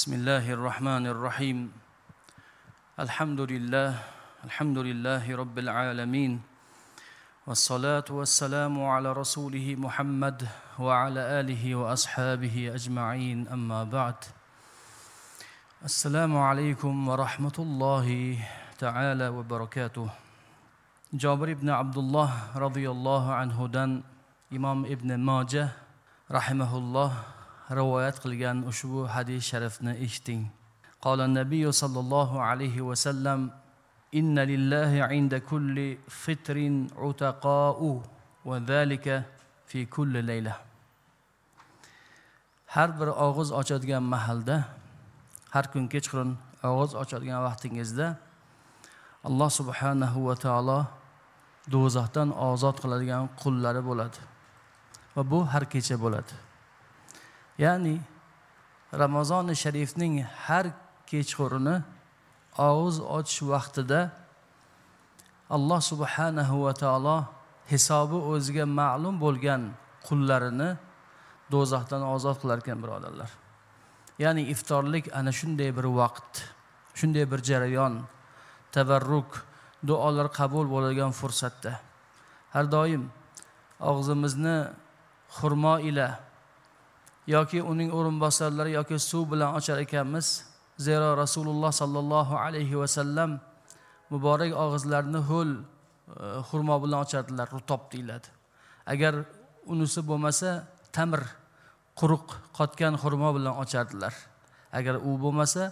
بسم الله الرحمن الرحيم الحمد لله الحمد لله رب العالمين والصلاة والسلام على رسوله محمد وعلى آله وأصحابه أجمعين أما بعد السلام عليكم ورحمة الله تعالى وبركاته جابر بن عبد الله رضي الله عنه دان إمام ابن ماجه رحمه الله rivoyat qilgan ushbu hadis sharifni eshiting qola النبي sollallohu alayhi vasallam وسلم إن لله عند كل فطر عتقاء وذلك في كل ليلة har bir og'iz ochadigan mahalda har kun kechqurun og'iz ochadigan vaqtingizda alloh subhanahu va taolo do'zaxdan ozod qiladigan qullari bo'ladi va bu har kecha bo'ladi ya'ni ramazoni sharifning har kechquruni og'iz ochish vaqtida alloh subhanahu va taolo hisobi o'ziga ma'lum bo'lgan qullarini do'zaxdan ozod qilar ekan birodarlar ya'ni iftorlik ana shunday bir vaqt shunday bir jarayon tabarruk duolar qabul bo'ladigan fursatda har doim og'zimizni xurmo ila yoki uning o'rinbosarlari yoki suv bilan ochar ekanmiz zero rasululloh sollallohu alayhi vasallam muborak og'izlarini ho'l e, xurmo bilan ochardilar rutob deyiladi agar unisi bo'lmasa tamir quruq qotgan xurmo bilan ochardilar agar u bo'lmasa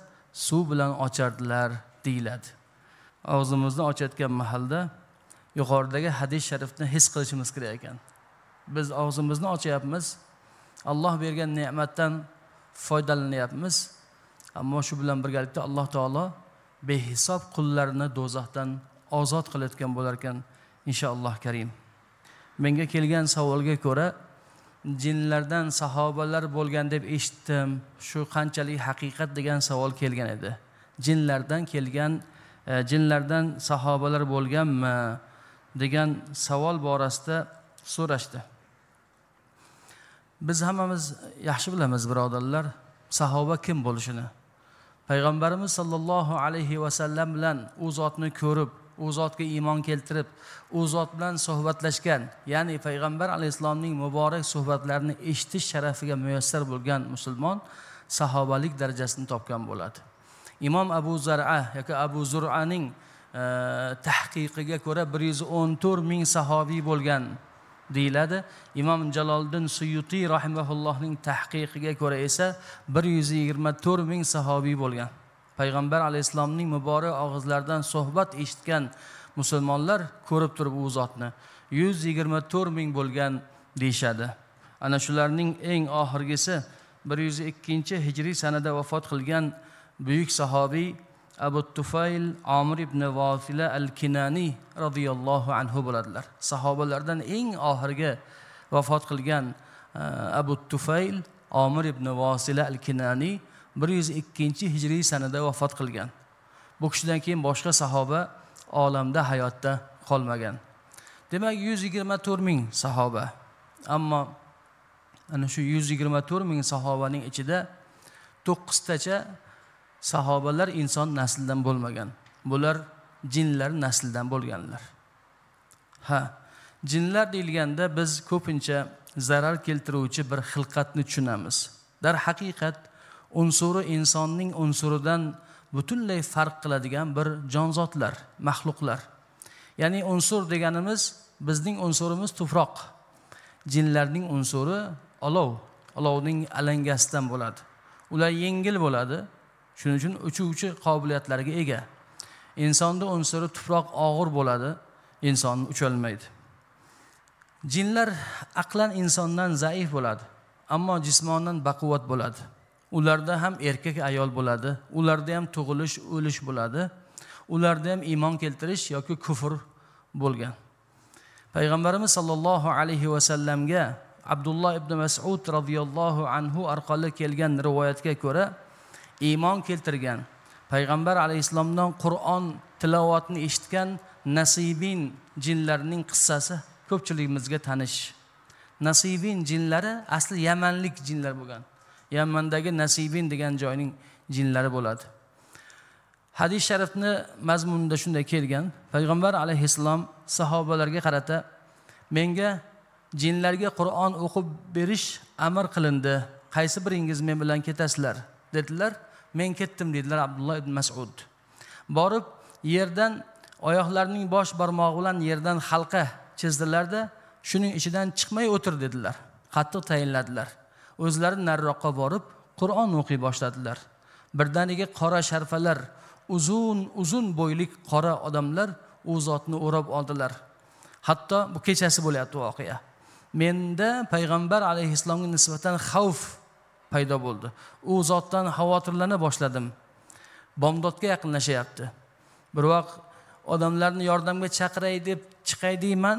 suv bilan ochardilar deyiladi og'zimizni ochayotgan mahalda yuqoridagi hadis sharifni his qilishimiz kerak ekan biz og'zimizni ochyapmiz alloh bergan ne'matdan foydalanyapmiz ammo shu bilan birgalikda alloh taolo behisob qullarni do'zaxdan ozod qilayotgan bo'lar ekan inshaalloh karim menga kelgan savolga ko'ra jinlardan sahobalar bo'lgan deb eshitdim shu qanchalik haqiqat degan savol kelgan edi jinlardan kelgan e, jinlardan sahobalar bo'lganmi degan savol borasida so'rashdi biz hammamiz yaxshi bilamiz birodarlar sahoba kim bo'lishini payg'ambarimiz sollallohu alayhi vasallam bilan u zotni ko'rib u zotga iymon keltirib u zot bilan suhbatlashgan ya'ni payg'ambar alayhissalomning muborak suhbatlarini eshitish sharafiga muyassar bo'lgan musulmon sahobalik darajasini topgan bo'ladi imom abu zara yoki abu zuraning eh, tahqiqiga ko'ra bir yuz o'n to'rt ming sahobiy bo'lgan deyiladi imom jaloliddin suyutiy rahimaullohning tahqiqiga ko'ra esa bir yuz yigirma to'rt ming sahobiy bo'lgan payg'ambar alayhissalomning muborak og'izlaridan suhbat eshitgan musulmonlar ko'rib turib u zotni yuz yigirma to'rt ming bo'lgan deyishadi ana shularning eng oxirgisi bir yuz ikkinchi hijriy sanada vafot qilgan buyuk sahobiy abu tufayl omir ibn vosila al kinaniy roziyallohu anhu bo'ladilar sahobalardan eng oxirgi vafot qilgan e, abu tufayl omir ibn vosila al kinaniy bir yuz ikkinchi hijriy sanada vafot qilgan bu kishidan keyin boshqa sahoba olamda hayotda qolmagan demak yuz yigirma to'rt ming sahoba ammo ana shu yuz yigirma to'rt ming sahobaning ichida to'qqiztacha sahobalar inson naslidan bo'lmagan bular jinlar naslidan bo'lganlar ha jinlar deyilganda biz ko'pincha zarar keltiruvchi bir xilqatni tushunamiz darhaqiqat unsuri insonning unsuridan butunlay farq qiladigan bir jonzotlar maxluqlar ya'ni unsur deganimiz bizning unsurimiz tuproq jinlarning unsuri olov olovning alangasidan bo'ladi ular yengil bo'ladi shuning uchun uchuvchi qobiliyatlarga ega insonni unsuri tuproq og'ir bo'ladi inson ucholmaydi jinlar aqlan insondan zaif bo'ladi ammo jismonan baquvvat bo'ladi ularda ham erkak ayol bo'ladi ularda ham tug'ilish o'lish bo'ladi ularda ham iymon keltirish yoki kufr bo'lgan payg'ambarimiz sollallohu alayhi vasallamga abdulloh ibn masud roziyallohu anhu orqali kelgan rivoyatga ko'ra iymon keltirgan payg'ambar alayhissalomdan qur'on tilovatini eshitgan nasibin jinlarning qissasi ko'pchiligimizga tanish nasibin jinlari asli yamanlik jinlar bo'lgan yamandagi nasibin degan joyning jinlari bo'ladi hadis sharifni mazmunida shunday kelgan payg'ambar alayhissalom sahobalarga qarata menga jinlarga qur'on o'qib berish amr qilindi qaysi biringiz men bilan ketasizlar dedilar men ketdim dedilar abdulloh ibn masud borib yerdan oyoqlarining bosh barmog'i bilan yerdan halqa chizdilarda shuning ichidan chiqmay o'tir dedilar qattiq tayinladilar o'zlari nariroqqa borib qur'on o'qiy boshladilar birdaniga qora sharfalar uzun uzun bo'ylik qora odamlar u zotni o'rab oldilar hatto bu kechasi bo'lyapti voqea menda payg'ambar alayhissalomga nisbatan xavf paydo bo'ldi u zotdan xavotirlana boshladim bomdodga yaqinlashyapti bir vaqt odamlarni yordamga chaqiray deb chiqay deyman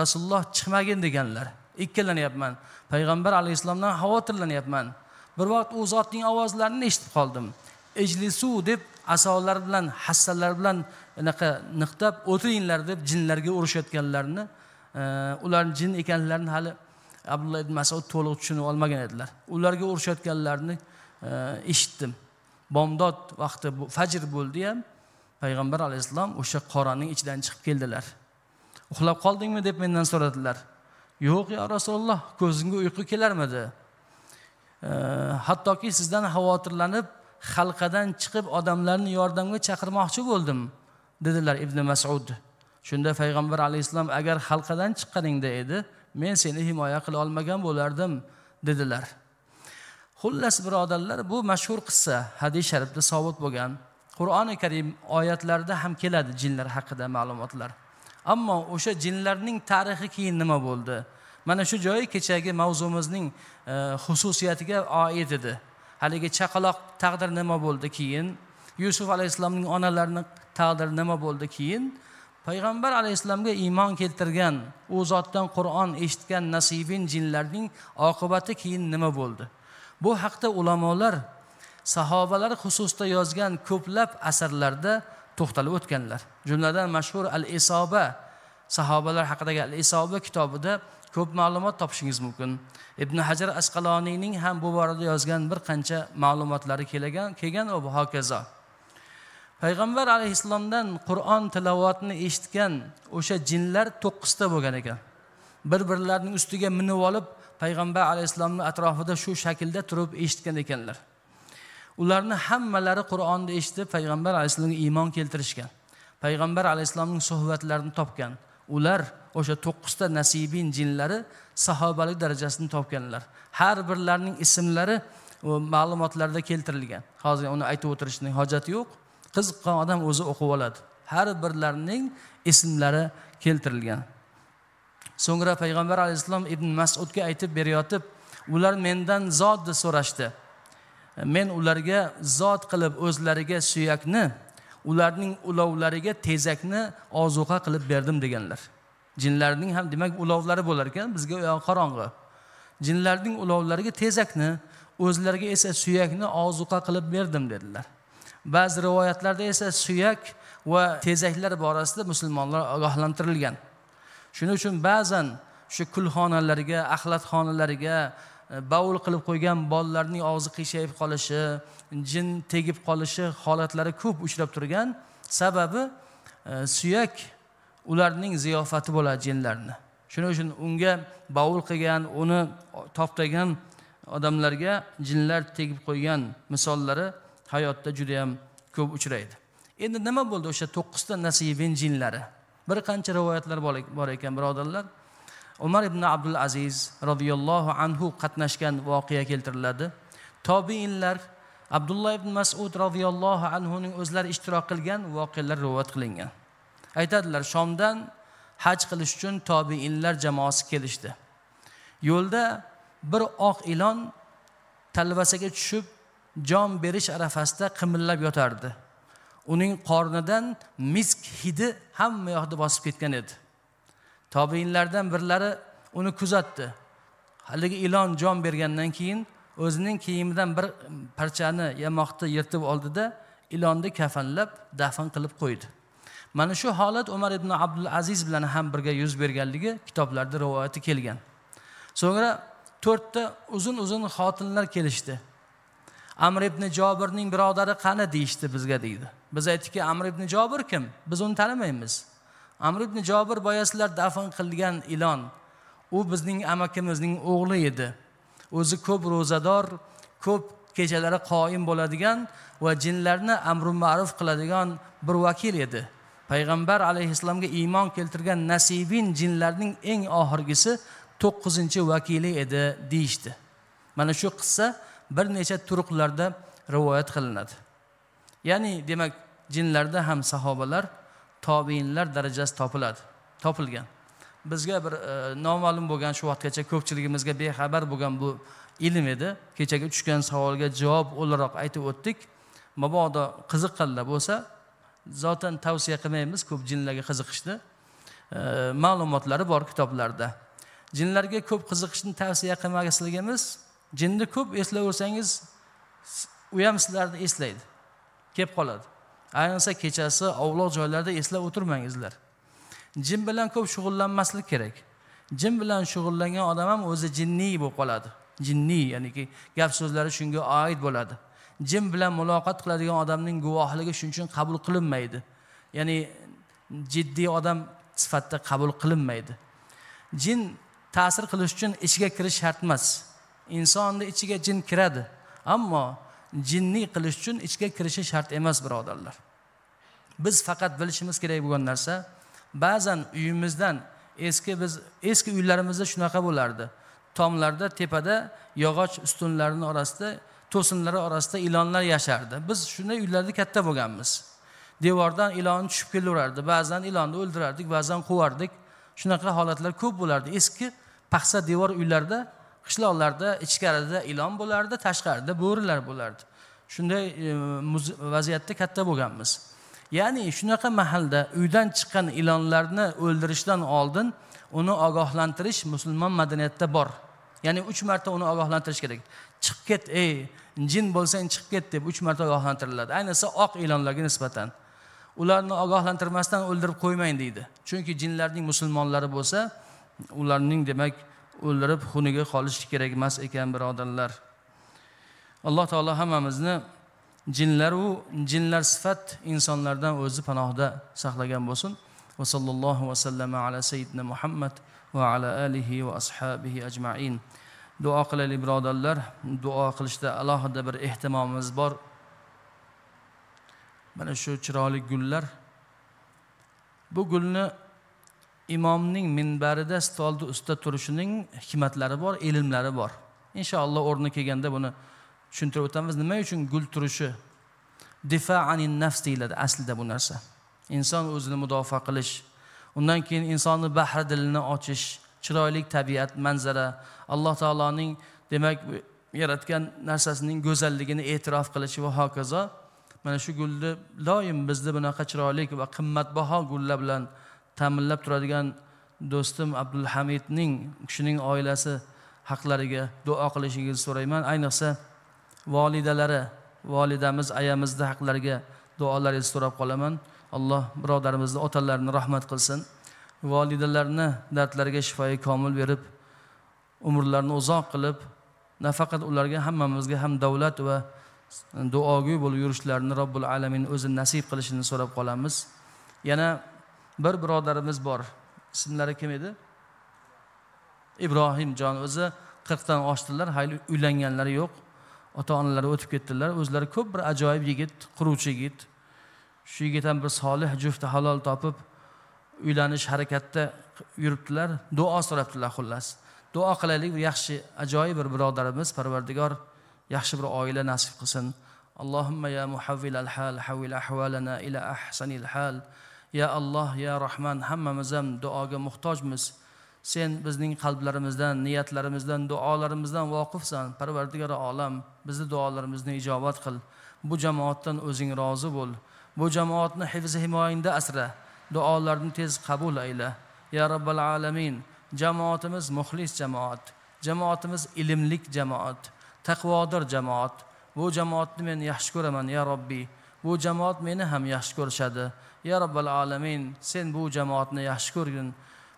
rasululloh chiqmagin deganlar ikkilanyapman payg'ambar alayhissalomdan xavotirlanyapman bir vaqt u zotning ovozlarini eshitib qoldim ejlisu deb asolar bilan hassalar bilan anaqa niqtab o'tiringlar deb jinlarga urishayotganlarini e, ular jin ekanlarini hali abdulla ibn masud to'liq tushunib olmagan edilar ularga urishayotganlarini e, eshitdim bomdod vaqti fajr bo'ldi ham payg'ambar alayhissalom o'sha qoraning ichidan chiqib keldilar uxlab qoldingmi deb mendan so'radilar yo'q yo rasululloh ko'zimga uyqu kelarmidi e, hattoki sizdan xavotirlanib halqadan chiqib odamlarni yordamga chaqirmoqchi bo'ldim dedilar ibn masud shunda payg'ambar alayhissalom agar halqadan chiqqaningda edi men seni himoya qila olmagan bo'lardim dedilar xullas birodarlar bu mashhur qissa hadis sharifda sobit bo'lgan qur'oni karim oyatlarida ham keladi jinlar haqida ma'lumotlar ammo o'sha jinlarning tarixi keyin nima bo'ldi mana shu joyi kechagi mavzumizning e, xususiyatiga oid edi haligi chaqaloq taqdiri nima bo'ldi keyin yusuf alayhissalomning onalarini taqdiri nima bo'ldi keyin payg'ambar alayhissalomga iymon keltirgan u zotdan qur'on eshitgan nasibin jinlarning oqibati keyin nima bo'ldi bu haqda ulamolar sahobalar xususida yozgan ko'plab asarlarda to'xtalib o'tganlar jumladan mashhur al isoba sahobalar haqidagi al isoba kitobida ko'p ma'lumot topishingiz mumkin ibn hajar asqaloniyning ham bu borada yozgan bir qancha ma'lumotlari kelgan kelgan va hokazo payg'ambar alayhissalomdan qur'on tilovatini eshitgan o'sha jinlar to'qqizta bo'lgan ekan bir birlarining ustiga minib olib payg'ambar alayhissalomni atrofida shu shaklda turib eshitgan ekanlar ularni hammalari qur'onni eshitib payg'ambar alayhissalomga iymon keltirishgan payg'ambar alayhissalomning suhbatlarini topgan ular o'sha to'qqizta nasibin jinlari sahobalik darajasini topganlar har birlarining ismlari ma'lumotlarda keltirilgan hozir uni aytib o'tirishning hojati yo'q qiziqqan odam o'zi o'qib oladi har birlarining ismlari keltirilgan so'ngra payg'ambar alayhissalom ibn masudga aytib berayotib ular mendan zot deb so'rashdi men ularga zot qilib o'zlariga suyakni ularning ulovlariga tezakni ozuqa qilib berdim deganlar jinlarning ham demak ulovlari bo'lar ekan bizga qorong'i jinlarning ulovlariga tezakni o'zlariga esa suyakni ozuqa qilib berdim dedilar ba'zi rivoyatlarda esa suyak va tezaklar borasida musulmonlar ogohlantirilgan shuning uchun ba'zan shu kulxonalarga axlatxonalariga e, bavul qilib qo'ygan bolalarning og'zi qiyshayib qolishi jin tegib qolishi holatlari ko'p uchrab turgan sababi e, suyak ularning ziyofati bo'ladi jinlarni shuning uchun unga bavul qilgan uni toptagan odamlarga jinlar tegib qo'ygan misollari hayotda juda yam ko'p uchraydi endi nima bo'ldi o'sha to'qqizta nasibin jinlari bir qancha rivoyatlar bor ekan birodarlar umar ibn abdul aziz roziyallohu anhu qatnashgan voqea keltiriladi tobiinlar abdulloh ibn masud roziyallohu anhuning o'zlari ishtirok qilgan voqealar rivoyat qilingan aytadilar shomdan haj qilish uchun tobiinlar jamoasi kelishdi yo'lda bir oq ilon talvasaga tushib jon berish arafasida qimillab yotardi uning qornidan misk hidi hamma yoqda bosib ketgan edi tobeinlardan birlari uni kuzatdi haligi ilon jon bergandan keyin o'zining kiyimidan bir parchani yamoqni yirtib oldida ilonni kafanlab dafn qilib qo'ydi mana shu holat umar ibn abdul aziz bilan ham birga yuz berganligi kitoblarda rivoyati kelgan so'ngra to'rtta uzun uzun xotinlar kelishdi amr ibn jobirning birodari qani deyishdi bizga deydi biz aytdikki amr ibn jobir kim biz uni tanimaymiz amr ibn jobir boya sizlar dafn qilgan ilon u bizning amakimizning o'g'li edi o'zi ko'p ro'zador ko'p kechalari qoyim bo'ladigan va jinlarni amri ma'ruf qiladigan bir vakil edi payg'ambar alayhissalomga iymon keltirgan nasibin jinlarning eng oxirgisi to'qqizinchi vakili edi deyishdi mana shu qissa bir necha turuqlarda rivoyat qilinadi ya'ni demak jinlarda ham sahobalar tobeinlar darajasi topiladi topilgan bizga bir e, noma'lum bo'lgan shu vaqtgacha ko'pchiligimizga bexabar bo'lgan bu ilm edi kechagi tushgan savolga javob o'laroq aytib o'tdik mabodo qiziqqanlar bo'lsa zotan tavsiya qilmaymiz ko'p jinlarga qiziqishni e, ma'lumotlari bor kitoblarda jinlarga ko'p qiziqishni tavsiya qilmasligimiz jinni ko'p eslayversangiz u ham sizlarni eslaydi kelib qoladi ayniqsa kechasi ovloq joylarda eslab o'tirmangizlar jin bilan ko'p shug'ullanmaslik kerak jin bilan shug'ullangan odam ham o'zi jinniy bo'lib qoladi jinniy ya'niki gap so'zlari shunga oid bo'ladi jin bilan muloqot qiladigan odamning guvohligi shuning uchun qabul qilinmaydi ya'ni jiddiy odam sifatida qabul qilinmaydi jin ta'sir qilish uchun ichga kirish shart emas insonni ichiga jin kiradi ammo jinniy qilish uchun ichga kirishi shart emas birodarlar biz faqat bilishimiz kerak bo'lgan narsa ba'zan uyimizdan eski biz eski uylarimizda shunaqa bo'lardi tomlarda tepada yog'och ustunlarini orasida to'sinlari orasida ilonlar yashardi biz shunday uylarda katta bo'lganmiz devordan ilon tushib kelaverardi ba'zan ilonni o'ldirardik ba'zan quvardik shunaqa holatlar ko'p bo'lardi eski paxsa devor uylarda qishloqlarda ichkarida ilon bo'lardi tashqarida bo'rilar bo'lardi shunday e, vaziyatda katta bo'lganmiz ya'ni shunaqa mahalda uydan chiqqan ilonlarni o'ldirishdan oldin uni ogohlantirish musulmon madaniyatida bor ya'ni uch marta uni ogohlantirish kerak chiqib ket ey jin bo'lsang chiqib ket deb uch marta ogohlantiriladi ayniqsa oq ilonlarga nisbatan ularni ogohlantirmasdan o'ldirib qo'ymang deydi chunki jinlarning musulmonlari bo'lsa ularning demak o'ldirib xuniga qolish kerak emas ekan birodarlar alloh taolo hammamizni jinlaru jinlar sifat insonlardan o'zi panohda saqlagan bo'lsin va sallallohu vasallama ala sayyidina muhammad va ala alihi va ashabihi ajmain duo qilaylik birodarlar duo qilishda alohida bir ehtimomimiz bor mana shu chiroyli gullar bu gulni imomning minbarida stolni ustida turishining hikmatlari bor ilmlari bor inshaalloh o'rni kelganda buni tushuntirib o'tamiz nima uchun gul turishi difaanin nafs deyiladi aslida bu narsa inson o'zini mudofaa qilish undan keyin insonni bahri dilini ochish chiroyli tabiat manzara alloh taoloning demak yaratgan narsasining go'zalligini e'tirof qilishi va hokazo mana shu gulni doim bizni bunaqa chiroyli va qimmatbaho gullar bilan ta'minlab turadigan do'stim abdulhamidning kishining oilasi haqlariga duo qilishingizni so'rayman ayniqsa volidalari volidamiz ayamizni haqlariga duolaringizni so'rab qolaman alloh birodarimizni otalarini rahmat qilsin volidalarni dardlariga shifoyi komil berib umrlarini uzoq qilib nafaqat ularga hammamizga ham davlat va duogo'y bo'lib yurishlarini robbil alamin o'zi nasib qilishini so'rab qolamiz yana bir birodarimiz bor ismlari kim edi ibrohimjon o'zi qirqdan oshdilar hali uylanganlari yo'q ota onalari o'tib ketdilar o'zlari ko'p bir ajoyib yigit quruvchi yigit shu yigit ham bir solih jufti halol topib uylanish harakatda yuribdilar duo so'rabdilar xullas duo qilaylik yaxshi ajoyib bir birodarimiz parvardigor yaxshi bir oila nasib qilsin allohimma ya muhavvilal hal havvil ahvalana ila ahsanil hal ya alloh ya rahman hammamiz ham duoga muhtojmiz sen bizning qalblarimizdan niyatlarimizdan duolarimizdan voqifsan parvardigori olam bizni duolarimizni ijobat qil bu jamoatdan o'zing rozi bo'l bu jamoatni hifzi himoyingda asra duolarni tez qabul ayla ya robbal alamin jamoatimiz muxlis jamoat jamoatimiz ilmlik jamoat taqvodir jamoat bu jamoatni men yaxshi ko'raman ya robbiy bu jamoat meni ham yaxshi ko'rishadi ya robbil alamin sen bu jamoatni yaxshi ko'rgin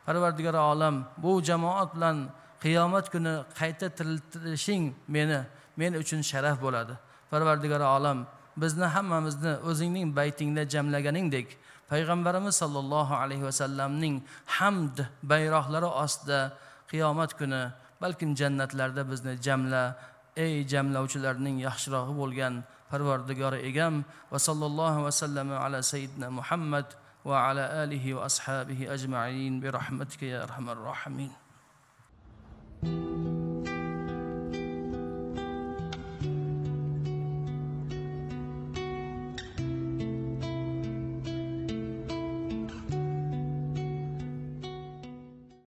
parvardigor olam bu jamoat bilan qiyomat kuni qayta tiriltirishing meni men uchun sharaf bo'ladi parvardigor olam bizni hammamizni o'zingning baytingda jamlaganingdek payg'ambarimiz sollallohu alayhi vasallamning hamd bayroqlari ostida qiyomat kuni balkim jannatlarda bizni jamla ey jamlovchilarning yaxshirog'i bo'lgan پروردگار ایگم و صلی الله وسلم على سیدنا محمد و على آله و اصحابه اجمعین برحمتك يا ارحم الراحمین